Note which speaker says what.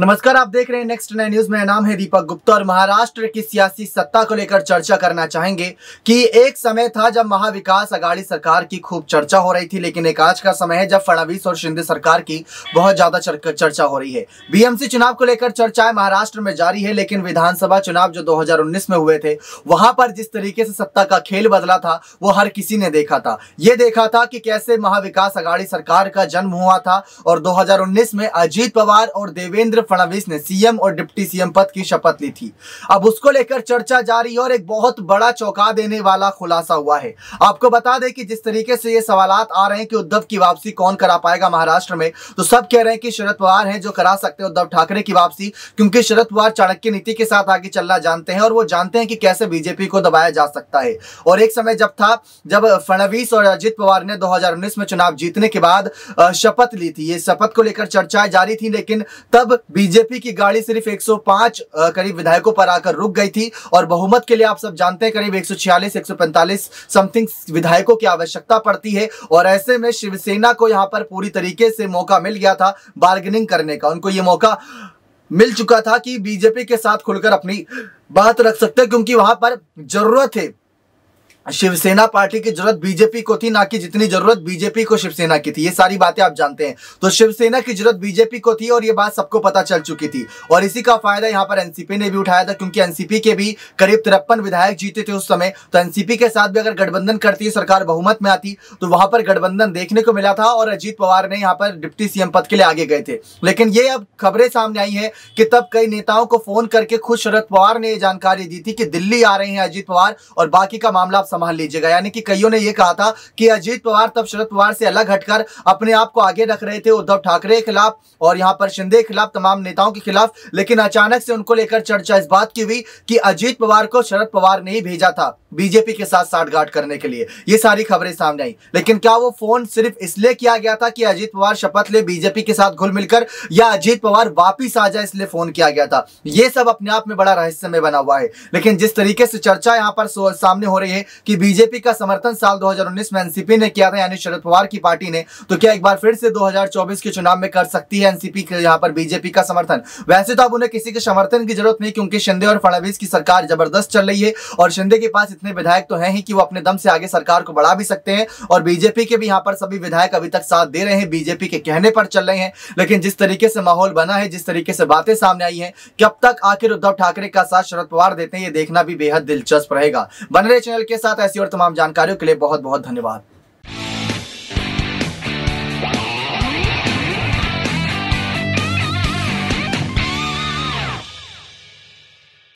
Speaker 1: नमस्कार आप देख रहे हैं नेक्स्ट नाइन न्यूज मेरा नाम है दीपक गुप्ता और महाराष्ट्र की सियासी सत्ता को लेकर चर्चा करना चाहेंगे कि एक समय था जब महाविकास अगाड़ी सरकार की खूब चर्चा हो रही थी लेकिन एक आज का समय है जब फडणवीस और शिंदे सरकार की बहुत ज्यादा चर्चा हो रही है बीएमसी चुनाव को लेकर चर्चाएं महाराष्ट्र में जारी है लेकिन विधानसभा चुनाव जो दो में हुए थे वहां पर जिस तरीके से सत्ता का खेल बदला था वो हर किसी ने देखा था ये देखा था कि कैसे महाविकास अगाड़ी सरकार का जन्म हुआ था और दो में अजीत पवार और देवेंद्र फडणवीस ने सीएम और डिप्टी सीएम पद की शपथ ली थी अब उसको लेकर चर्चा जारी और एक बहुत बड़ा चौंका देने वाला खुलासा हुआ है आपको बता दें कि जिस तरीके से ये सवाल आ रहे हैं कि उद्धव की वापसी कौन करा पाएगा महाराष्ट्र में तो सब कह रहे हैं कि शरद पवार है जो करा सकते हैं उद्धव ठाकरे की वापसी क्योंकि शरद पवार चाणक्य नीति के साथ आगे चलना जानते हैं और वो जानते हैं कि कैसे बीजेपी को दबाया जा सकता है और एक समय जब था जब फडणवीस और अजित पवार ने दो में चुनाव जीतने के बाद शपथ ली थी ये शपथ को लेकर चर्चाएं जारी थी लेकिन तब बीजेपी की गाड़ी सिर्फ 105 करीब विधायकों पर आकर रुक गई थी और बहुमत के लिए आप सब जानते हैं करीब 146 145 समथिंग विधायकों की आवश्यकता पड़ती है और ऐसे में शिवसेना को यहां पर पूरी तरीके से मौका मिल गया था बार्गेनिंग करने का उनको ये मौका मिल चुका था कि बीजेपी के साथ खुलकर अपनी बात रख सकते क्योंकि वहां पर जरूरत है शिवसेना पार्टी की जरूरत बीजेपी को थी ना कि जितनी जरूरत बीजेपी को शिवसेना की थी ये सारी बातें आप जानते हैं तो शिवसेना की जरूरत बीजेपी को थी और ये बात सबको पता चल चुकी थी और इसी का फायदा यहाँ पर एनसीपी ने भी उठाया था क्योंकि एनसीपी के भी करीब तिरपन विधायक जीते थे उस समय तो एनसीपी के साथ भी अगर गठबंधन करती सरकार बहुमत में आती तो वहां पर गठबंधन देखने को मिला था और अजीत पवार ने यहाँ पर डिप्टी सीएम पद के लिए आगे गए थे लेकिन ये अब खबरें सामने आई है कि तब कई नेताओं को फोन करके खुद शरद पवार ने जानकारी दी थी कि दिल्ली आ रहे हैं अजीत पवार और बाकी का मामला संभाल लीजिएगा यानी कि कईयों ने यह कहा था कि अजीत पवार तब शरद पवार से अलग हटकर अपने आप को आगे रख रहे थे उद्धव ठाकरे के खिलाफ और यहां पर शिंदे के खिलाफ तमाम नेताओं के खिलाफ लेकिन अचानक से उनको लेकर चर्चा इस बात की हुई कि अजीत पवार को शरद पवार ने ही भेजा था बीजेपी के साथ साठगांठ करने के लिए ये सारी खबरें सामने आई लेकिन क्या वो फोन सिर्फ इसलिए किया गया था कि अजीत पवार शपथ ले बीजेपी के साथ घुल मिलकर या अजीत पवार वापिस आ जाए इसलिए फोन किया गया था ये सब अपने आप में बड़ा रहस्यमय बना हुआ है लेकिन जिस तरीके से चर्चा यहाँ पर सामने हो रही है कि बीजेपी का समर्थन साल दो में एनसीपी ने किया था यानी शरद पवार की पार्टी ने तो क्या एक बार फिर से दो के चुनाव में कर सकती है एनसीपी यहाँ पर बीजेपी का समर्थन वैसे तो अब उन्हें किसी के समर्थन की जरूरत नहीं क्योंकि शिंदे और फडणवीस की सरकार जबरदस्त चल रही है और शिंदे के पास इतने इतने विधायक तो हैं ही कि वो अपने दम से आगे सरकार को बढ़ा भी सकते हैं और बीजेपी के भी यहाँ पर सभी विधायक अभी तक साथ दे रहे हैं बीजेपी के कहने पर चल रहे हैं लेकिन जिस तरीके से माहौल बना है जिस तरीके से बातें सामने आई है कब तक आखिर उद्धव ठाकरे का साथ शरद पवार देते हैं ये देखना भी बेहद दिलचस्प रहेगा बन रहे चैनल के साथ ऐसी और तमाम जानकारियों के लिए बहुत बहुत धन्यवाद